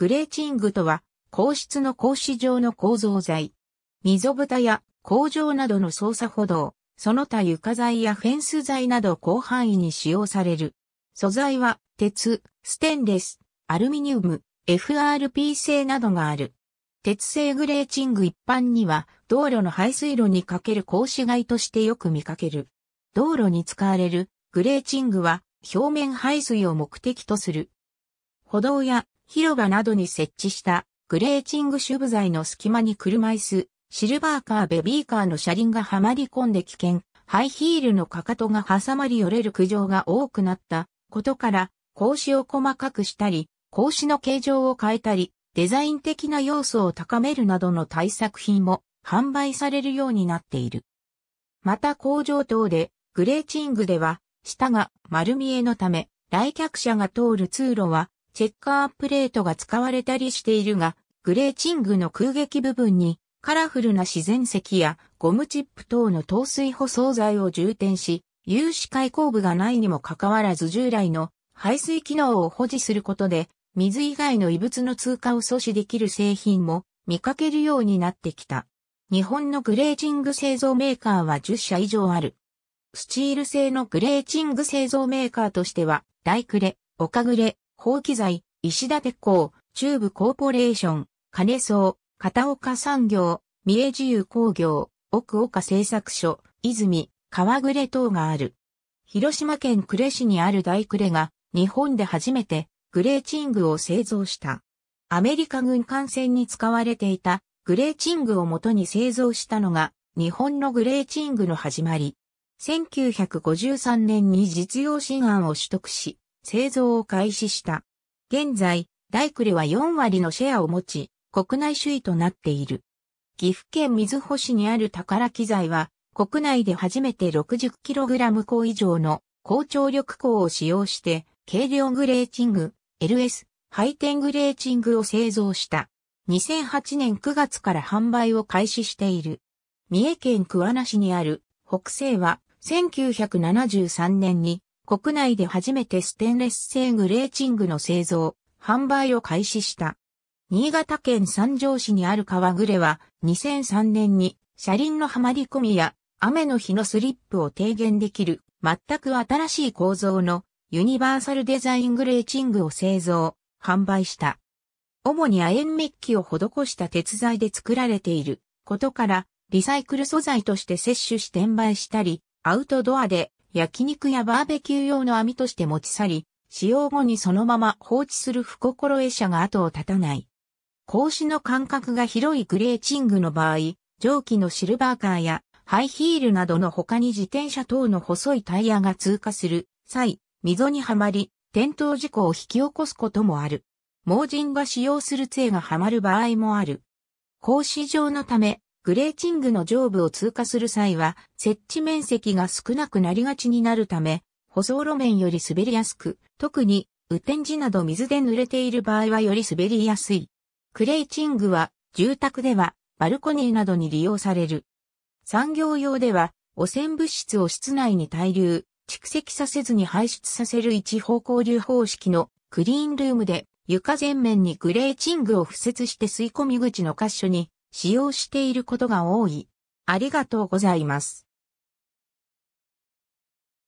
グレーチングとは、硬質の格子状の構造材。溝蓋や工場などの操作歩道、その他床材やフェンス材など広範囲に使用される。素材は、鉄、ステンレス、アルミニウム、FRP 製などがある。鉄製グレーチング一般には、道路の排水路にかける格子街としてよく見かける。道路に使われるグレーチングは、表面排水を目的とする。歩道や広場などに設置したグレーチング主部材の隙間に車椅子、シルバーカーベビーカーの車輪がはまり込んで危険、ハイヒールのかかとが挟まり寄れる苦情が多くなったことから、格子を細かくしたり、格子の形状を変えたり、デザイン的な要素を高めるなどの対策品も販売されるようになっている。また工場等で、グレーチングでは、下が丸見えのため、来客者が通る通路はチェッカープレートが使われたりしているが、グレーチングの空撃部分にカラフルな自然石やゴムチップ等の糖水舗装材を充填し、有視開口部がないにもかかわらず従来の排水機能を保持することで、水以外の異物の通過を阻止できる製品も見かけるようになってきた。日本のグレーチング製造メーカーは10社以上ある。スチール製のグレーチング製造メーカーとしては、ライクレ、オカグレ、放棄材、石田鉄工、中部コーポレーション、金層、片岡産業、三重自由工業、奥岡製作所、泉、川暮れ等がある。広島県呉市にある大呉が、日本で初めて、グレーチングを製造した。アメリカ軍艦船に使われていた、グレーチングを元に製造したのが、日本のグレーチングの始まり。1953年に実用新案を取得し、製造を開始した。現在、大レは4割のシェアを持ち、国内首位となっている。岐阜県水穂市にある宝機材は、国内で初めて 60kg 鋼以上の高張力鋼を使用して、軽量グレーチング、LS、ハイテングレーチングを製造した。2008年9月から販売を開始している。三重県桑名市にある北西は1973年に国内で初めてステンレス製グレーチングの製造、販売を開始した。新潟県三条市にある川暮れは2003年に車輪のはまり込みや雨の日のスリップを低減できる全く新しい構造のユニバーサルデザイングレーチングを製造、販売した。主に亜鉛メッキを施した鉄材で作られていることからリサイクル素材として摂取し転売したり、アウトドアで焼肉やバーベキュー用の網として持ち去り、使用後にそのまま放置する不心得者が後を絶たない。格子の間隔が広いグレーチングの場合、蒸気のシルバーカーやハイヒールなどの他に自転車等の細いタイヤが通過する際、溝にはまり、転倒事故を引き起こすこともある。盲人が使用する杖がはまる場合もある。格子状のため、グレーチングの上部を通過する際は、設置面積が少なくなりがちになるため、舗装路面より滑りやすく、特に、雨天時など水で濡れている場合はより滑りやすい。グレーチングは、住宅では、バルコニーなどに利用される。産業用では、汚染物質を室内に滞留、蓄積させずに排出させる一方向流方式のクリーンルームで、床全面にグレーチングを付設して吸い込み口の箇所に使用していることが多い。ありがとうございます。